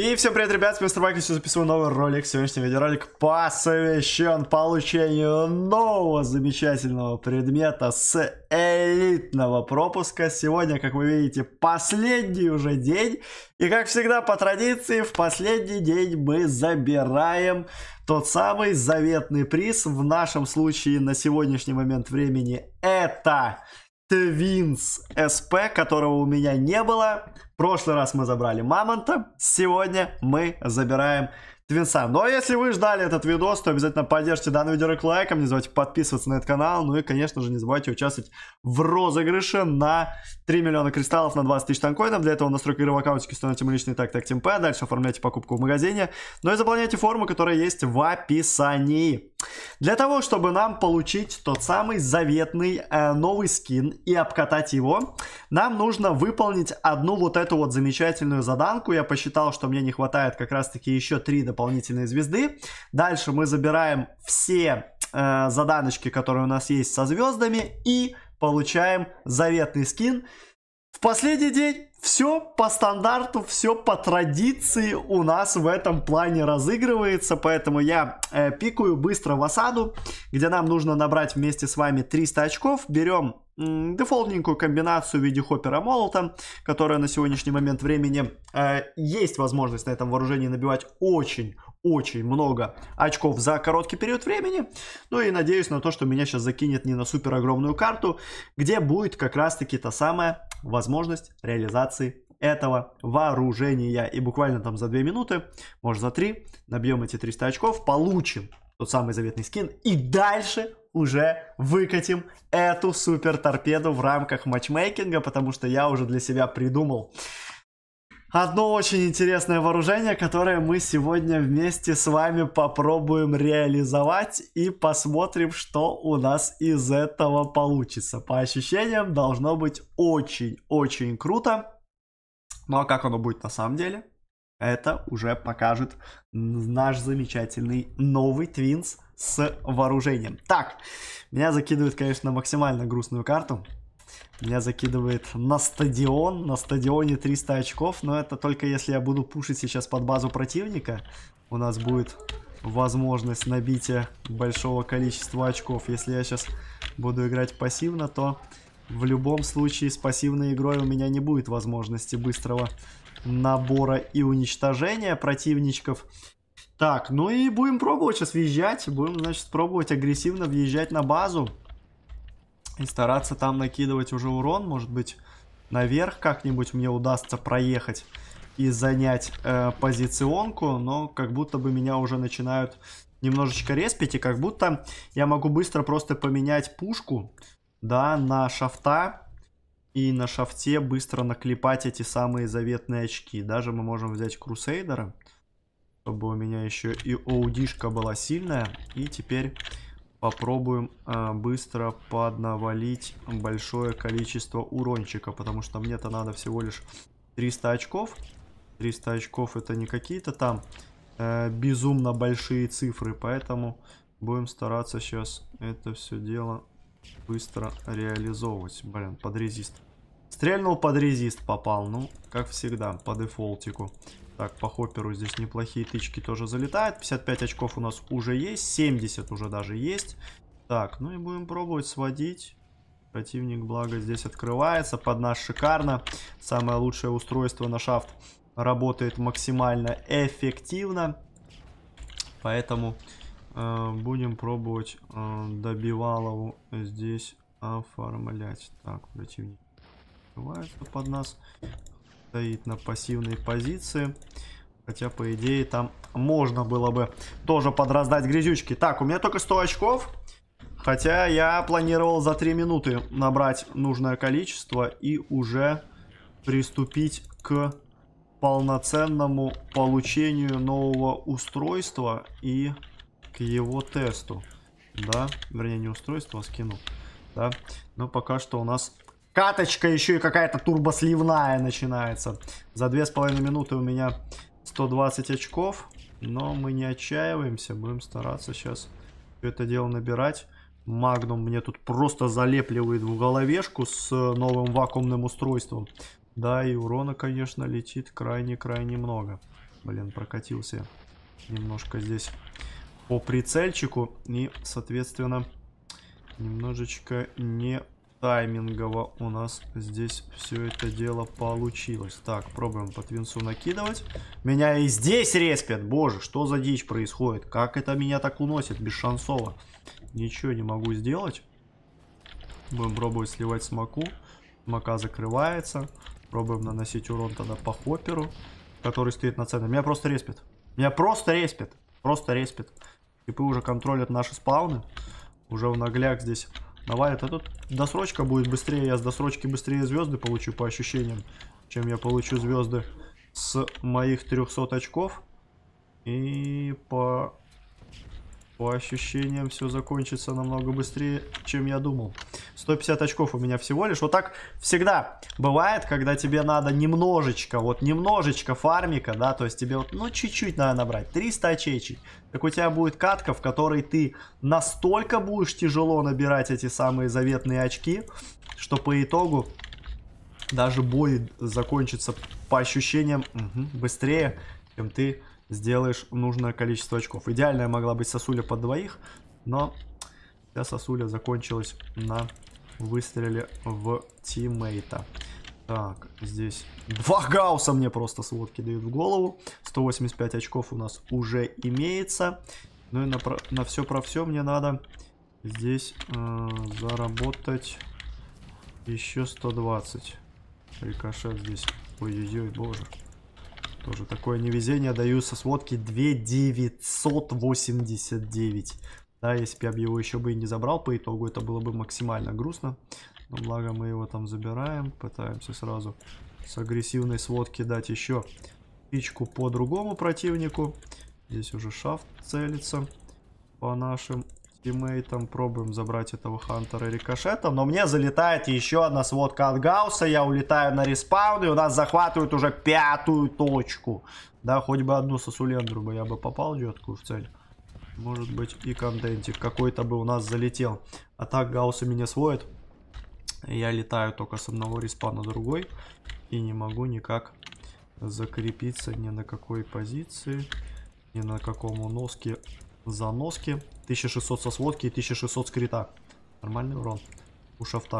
И всем привет, ребят, с вами мистер Майкл, записываю новый ролик. Сегодняшний видеоролик посвящен получению нового замечательного предмета с элитного пропуска. Сегодня, как вы видите, последний уже день. И как всегда, по традиции, в последний день мы забираем тот самый заветный приз. В нашем случае на сегодняшний момент времени это Твинс СП, которого у меня не было прошлый раз мы забрали мамонта, сегодня мы забираем твинса. Но если вы ждали этот видос, то обязательно поддержите данный видеоролик лайком, не забывайте подписываться на этот канал, ну и, конечно же, не забывайте участвовать в розыгрыше на 3 миллиона кристаллов на 20 тысяч танкоинов. Для этого настройка игры в аккаунте становится личный так так темп, дальше оформляйте покупку в магазине, ну и заполняйте форму, которая есть в описании. Для того, чтобы нам получить тот самый заветный э, новый скин и обкатать его, нам нужно выполнить одну вот эту эту вот замечательную заданку. Я посчитал, что мне не хватает как раз-таки еще три дополнительные звезды. Дальше мы забираем все э, заданочки, которые у нас есть со звездами и получаем заветный скин. В последний день все по стандарту, все по традиции у нас в этом плане разыгрывается, поэтому я э, пикаю быстро в осаду, где нам нужно набрать вместе с вами 300 очков, берем дефолтненькую комбинацию в виде хоппера молота, которая на сегодняшний момент времени э, есть возможность на этом вооружении набивать очень очень много очков за короткий период времени. Ну и надеюсь на то, что меня сейчас закинет не на супер огромную карту, где будет как раз-таки та самая возможность реализации этого вооружения. И буквально там за 2 минуты, может за 3, набьем эти 300 очков, получим тот самый заветный скин и дальше уже выкатим эту супер торпеду в рамках матчмейкинга, потому что я уже для себя придумал одно очень интересное вооружение, которое мы сегодня вместе с вами попробуем реализовать и посмотрим, что у нас из этого получится. По ощущениям должно быть очень-очень круто. Ну а как оно будет на самом деле, это уже покажет наш замечательный новый Твинс с вооружением. Так, меня закидывает, конечно, максимально грустную карту. Меня закидывает на стадион. На стадионе 300 очков. Но это только если я буду пушить сейчас под базу противника. У нас будет возможность набития большого количества очков. Если я сейчас буду играть пассивно, то в любом случае с пассивной игрой у меня не будет возможности быстрого набора и уничтожения противничков. Так, ну и будем пробовать сейчас въезжать. Будем, значит, пробовать агрессивно въезжать на базу. И стараться там накидывать уже урон, может быть, наверх как-нибудь мне удастся проехать и занять э, позиционку, но как будто бы меня уже начинают немножечко респить, и как будто я могу быстро просто поменять пушку, да, на шафта, и на шафте быстро наклепать эти самые заветные очки. Даже мы можем взять Крусейдера, чтобы у меня еще и оудишка была сильная, и теперь попробуем э, быстро поднавалить большое количество урончика, потому что мне-то надо всего лишь 300 очков. 300 очков это не какие-то там э, безумно большие цифры, поэтому будем стараться сейчас это все дело быстро реализовывать. Блин, под резист. Стрельнул под резист, попал, ну, как всегда, по дефолтику. Так, по хопперу здесь неплохие тычки тоже залетают. 55 очков у нас уже есть. 70 уже даже есть. Так, ну и будем пробовать сводить. Противник, благо, здесь открывается. Под нас шикарно. Самое лучшее устройство на шафт работает максимально эффективно. Поэтому э, будем пробовать э, добивалову здесь оформлять. Так, противник открывается под нас стоит на пассивной позиции. Хотя, по идее, там можно было бы тоже подраздать грязючки. Так, у меня только 100 очков. Хотя я планировал за 3 минуты набрать нужное количество и уже приступить к полноценному получению нового устройства и к его тесту. Да, вернее не устройство, а скину. Да, но пока что у нас Каточка еще и какая-то турбосливная начинается. За две с половиной минуты у меня 120 очков. Но мы не отчаиваемся. Будем стараться сейчас это дело набирать. Магнум мне тут просто залепливает в головешку с э, новым вакуумным устройством. Да, и урона, конечно, летит крайне-крайне много. Блин, прокатился немножко здесь по прицельчику. И, соответственно, немножечко не таймингово у нас здесь все это дело получилось. Так, пробуем по твинцу накидывать. Меня и здесь респят. Боже, что за дичь происходит? Как это меня так уносит без бесшансово? Ничего не могу сделать. Будем пробовать сливать смоку. Мака закрывается. Пробуем наносить урон тогда по хопперу, который стоит на цене. Меня просто респит. Меня просто респит. Просто респит. Типы уже контролят наши спауны. Уже в нагляк здесь Давай, это тут досрочка будет быстрее. Я с досрочки быстрее звезды получу по ощущениям, чем я получу звезды с моих 300 очков. И по по ощущениям, все закончится намного быстрее, чем я думал. 150 очков у меня всего лишь. Вот так всегда бывает, когда тебе надо немножечко, вот немножечко фармика, да, то есть тебе вот, ну, чуть-чуть надо набрать, 300 очечек. Так у тебя будет катка, в которой ты настолько будешь тяжело набирать эти самые заветные очки, что по итогу даже бой закончится по ощущениям угу, быстрее, чем ты сделаешь нужное количество очков. Идеальная могла быть сосуля под двоих, но вся сосуля закончилась на выстреле в тиммейта. Так, здесь два гауса мне просто сводки дают в голову. 185 очков у нас уже имеется. Ну и на, на все про все мне надо здесь э, заработать еще 120. Рикошет здесь. Ой-ой-ой, боже. Тоже такое невезение. Даю со сводки 2989. Да, если бы я его еще бы и не забрал по итогу, это было бы максимально грустно. Но благо мы его там забираем. Пытаемся сразу с агрессивной сводки дать еще пичку по другому противнику. Здесь уже шафт целится по нашим тиммейтом. Пробуем забрать этого Хантера и рикошетом. Но мне залетает еще одна сводка от Гаусса. Я улетаю на респаун, и у нас захватывают уже пятую точку. Да, хоть бы одну сосулендру бы я бы попал четкую в цель. Может быть и контентик какой-то бы у нас залетел. А так Гаусса меня сводит. Я летаю только с одного респа на другой. И не могу никак закрепиться ни на какой позиции, ни на каком носке Заноски. 1600 со сводки и 1600 скрита. Нормальный урон у шафта.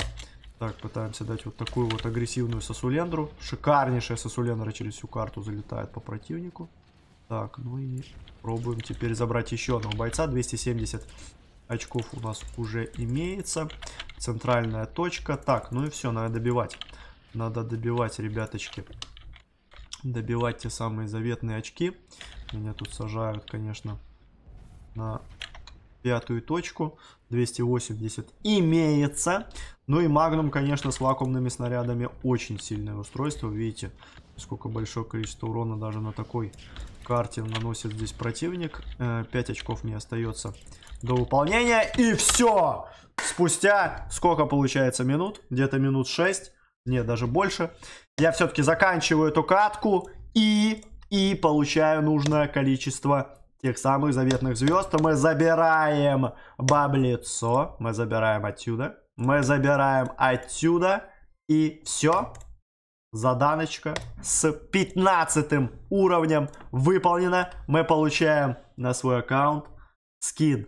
Так, пытаемся дать вот такую вот агрессивную сосулендру. Шикарнейшая сосулендра через всю карту залетает по противнику. Так, ну и пробуем теперь забрать еще одного бойца. 270 очков у нас уже имеется. Центральная точка. Так, ну и все, надо добивать. Надо добивать, ребяточки. Добивать те самые заветные очки. Меня тут сажают, конечно, на пятую точку. 280 имеется. Ну и Магнум, конечно, с вакуумными снарядами очень сильное устройство. Видите, сколько большое количество урона даже на такой карте наносит здесь противник. 5 э, очков не остается до выполнения. И все! Спустя сколько получается минут? Где-то минут 6. не даже больше. Я все-таки заканчиваю эту катку и, и получаю нужное количество тех самых заветных звезд. Мы забираем баблицо. Мы забираем отсюда. Мы забираем отсюда. И все. Заданочка с 15 уровнем выполнена. Мы получаем на свой аккаунт скин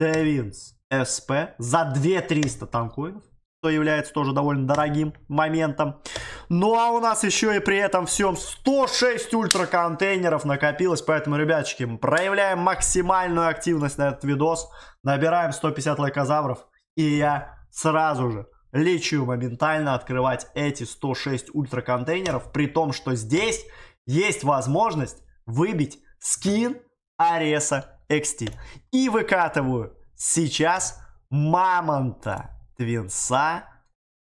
Тевинс СП за 2300 танкоинов что является тоже довольно дорогим моментом. Ну а у нас еще и при этом всем 106 ультра контейнеров накопилось, поэтому, ребяточки, проявляем максимальную активность на этот видос, набираем 150 лайкозавров, и я сразу же лечу моментально открывать эти 106 ультра контейнеров, при том, что здесь есть возможность выбить скин Ареса XT. И выкатываю сейчас мамонта твинса,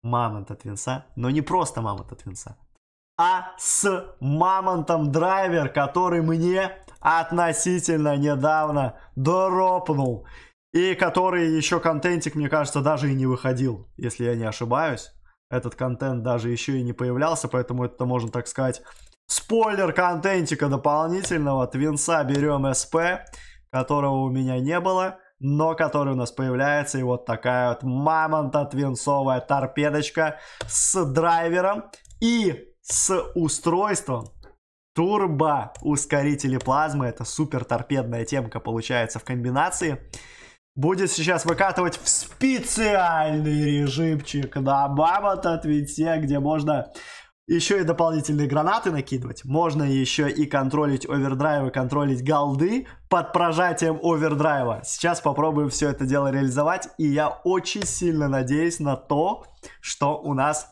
мамонта твинса, но не просто мамонта твинса, а с мамонтом драйвер, который мне относительно недавно дропнул. И который еще контентик, мне кажется, даже и не выходил, если я не ошибаюсь. Этот контент даже еще и не появлялся, поэтому это можно так сказать спойлер контентика дополнительного. Твинса берем СП, которого у меня не было но который у нас появляется. И вот такая вот мамонта-твинцовая торпедочка с драйвером и с устройством турбо ускорители плазмы. Это супер торпедная темка получается в комбинации. Будет сейчас выкатывать в специальный режимчик на мамонта твинте, где можно еще и дополнительные гранаты накидывать. Можно еще и контролить овердрайвы, контролить голды под прожатием овердрайва. Сейчас попробуем все это дело реализовать. И я очень сильно надеюсь на то, что у нас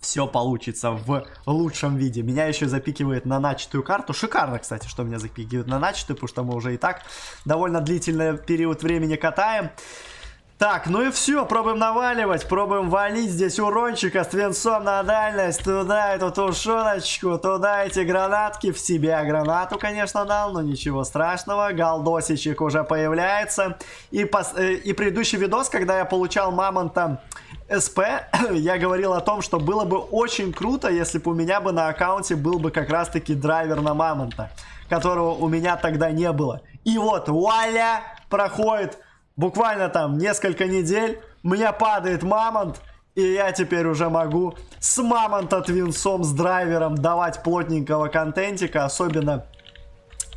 все получится в лучшем виде. Меня еще запикивает на начатую карту. Шикарно, кстати, что меня запикивают на начатую, потому что мы уже и так довольно длительный период времени катаем. Так, ну и все, пробуем наваливать, пробуем валить здесь урончика с венцом на дальность. Туда эту тушеночку, туда эти гранатки в себя. Гранату, конечно, дал, но ничего страшного. Голдосичек уже появляется. И, пос... Э, и предыдущий видос, когда я получал мамонта... СП, я говорил о том, что было бы очень круто, если бы у меня бы на аккаунте был бы как раз-таки драйвер на Мамонта, которого у меня тогда не было. И вот, вуаля, проходит буквально там несколько недель, мне падает мамонт, и я теперь уже могу с мамонта твинсом, с драйвером давать плотненького контентика, особенно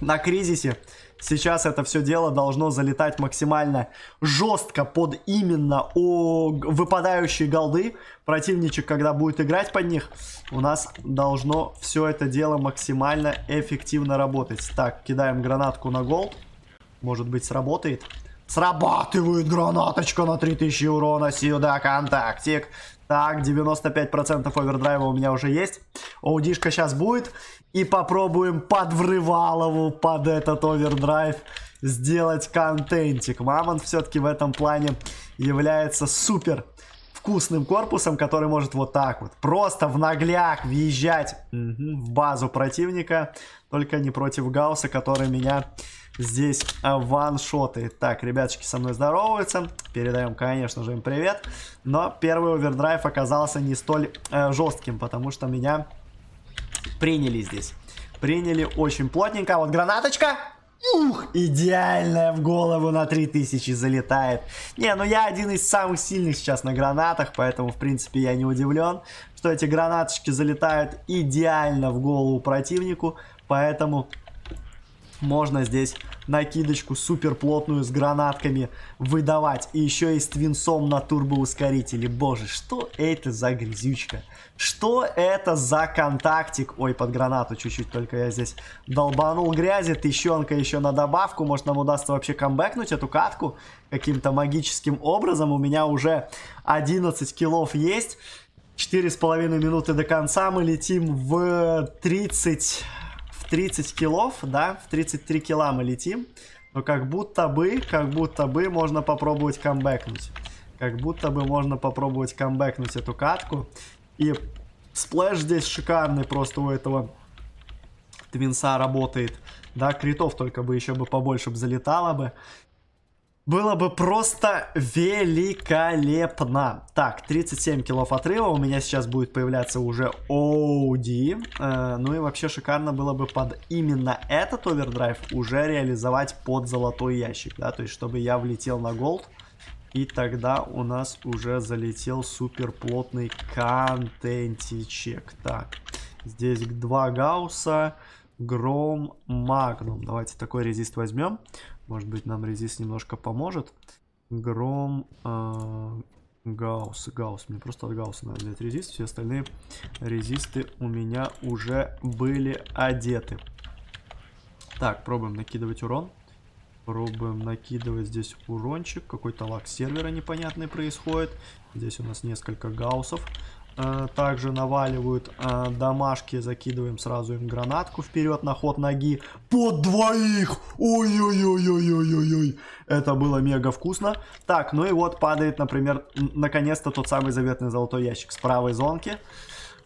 на кризисе. Сейчас это все дело должно залетать максимально жестко под именно о выпадающие голды. Противничек, когда будет играть под них, у нас должно все это дело максимально эффективно работать. Так, кидаем гранатку на голд. Может быть сработает. Срабатывает гранаточка на 3000 урона. Сюда контактик. Так, 95% овердрайва у меня уже есть. Оудишка сейчас будет. И попробуем под Врывалову, под этот овердрайв, сделать контентик. Мамонт все-таки в этом плане является супер вкусным корпусом, который может вот так вот просто в наглях въезжать угу, в базу противника. Только не против Гауса, который меня здесь ваншоты. Так, ребяточки со мной здороваются. Передаем, конечно же, им привет. Но первый овердрайв оказался не столь э, жестким, потому что меня приняли здесь. Приняли очень плотненько. А вот гранаточка. Ух, идеальная в голову на 3000 залетает. Не, ну я один из самых сильных сейчас на гранатах, поэтому, в принципе, я не удивлен, что эти гранаточки залетают идеально в голову противнику. Поэтому можно здесь накидочку супер плотную с гранатками выдавать. И еще и с твинсом на турбоускорителе. Боже, что это за грязючка? Что это за контактик? Ой, под гранату чуть-чуть только я здесь долбанул грязи. Тыщенка еще на добавку. Может нам удастся вообще камбэкнуть эту катку каким-то магическим образом. У меня уже 11 килов есть. Четыре с половиной минуты до конца мы летим в 30 в 30 килов, да, в 33 кила мы летим. Но как будто бы, как будто бы можно попробовать камбэкнуть. Как будто бы можно попробовать камбэкнуть эту катку. И сплэш здесь шикарный просто у этого твинса работает. Да, критов только бы еще бы побольше бы залетало бы. Было бы просто великолепно. Так, 37 килов отрыва. У меня сейчас будет появляться уже OD. Э, ну и вообще шикарно было бы под именно этот овердрайв уже реализовать под золотой ящик. Да, то есть чтобы я влетел на голд. И тогда у нас уже залетел супер плотный контентичек. Так, здесь два гауса. Гром Магнум. Давайте такой резист возьмем. Может быть, нам резист немножко поможет. Гром э, Гаусс. Гаусс. Мне просто от Гаусса надо взять резист. Все остальные резисты у меня уже были одеты. Так, пробуем накидывать урон. Пробуем накидывать здесь урончик. Какой-то лаг сервера непонятный происходит. Здесь у нас несколько гауссов. Э, также наваливают э, домашки. Закидываем сразу им гранатку вперед на ход ноги. Под двоих! Ой-ой-ой-ой-ой-ой-ой! Это было мега вкусно. Так, ну и вот падает, например, наконец-то тот самый заветный золотой ящик с правой зонки.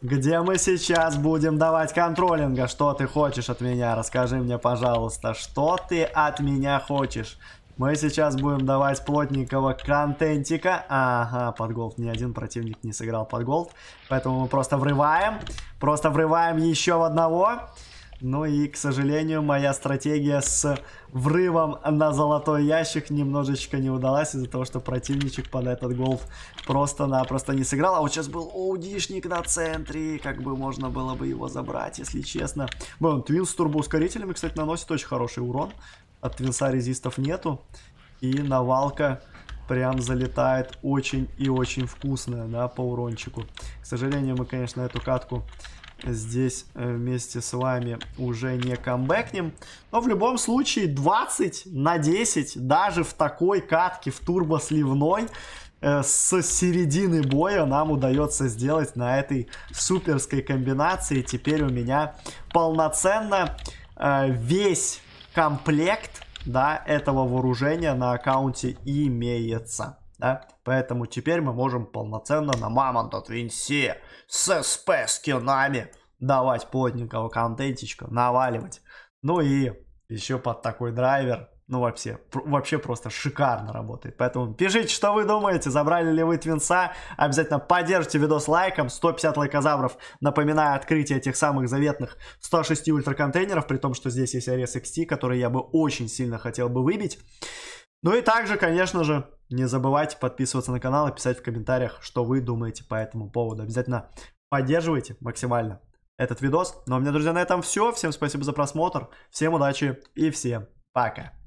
Где мы сейчас будем давать контролинга? Что ты хочешь от меня? Расскажи мне, пожалуйста, что ты от меня хочешь? Мы сейчас будем давать плотненького контентика. Ага, под голд ни один противник не сыграл под голд. Поэтому мы просто врываем. Просто врываем еще в одного. Ну и, к сожалению, моя стратегия с врывом на золотой ящик немножечко не удалась из-за того, что противничек под этот голф просто-напросто не сыграл. А вот сейчас был оудишник на центре, как бы можно было бы его забрать, если честно. Блин, Твин с турбоускорителями, кстати, наносит очень хороший урон. От Твинса резистов нету. И навалка прям залетает очень и очень вкусная, да, по урончику. К сожалению, мы, конечно, эту катку здесь э, вместе с вами уже не камбэкнем. Но в любом случае 20 на 10, даже в такой катке, в турбосливной, э, с середины боя нам удается сделать на этой суперской комбинации. Теперь у меня полноценно э, весь комплект да, этого вооружения на аккаунте имеется. Да? Поэтому теперь мы можем полноценно на Мамонт.винси с СП скинами давать плотненького контентичка, наваливать. Ну и еще под такой драйвер ну вообще, вообще просто шикарно работает. Поэтому пишите, что вы думаете, забрали ли вы Твинса. Обязательно поддержите видос лайком. 150 лайкозавров, напоминаю открытие этих самых заветных 106 ультраконтейнеров, при том, что здесь есть Ares XT, который я бы очень сильно хотел бы выбить. Ну и также, конечно же, не забывайте подписываться на канал и писать в комментариях, что вы думаете по этому поводу. Обязательно поддерживайте максимально этот видос. Ну а у меня, друзья, на этом все. Всем спасибо за просмотр, всем удачи и всем пока.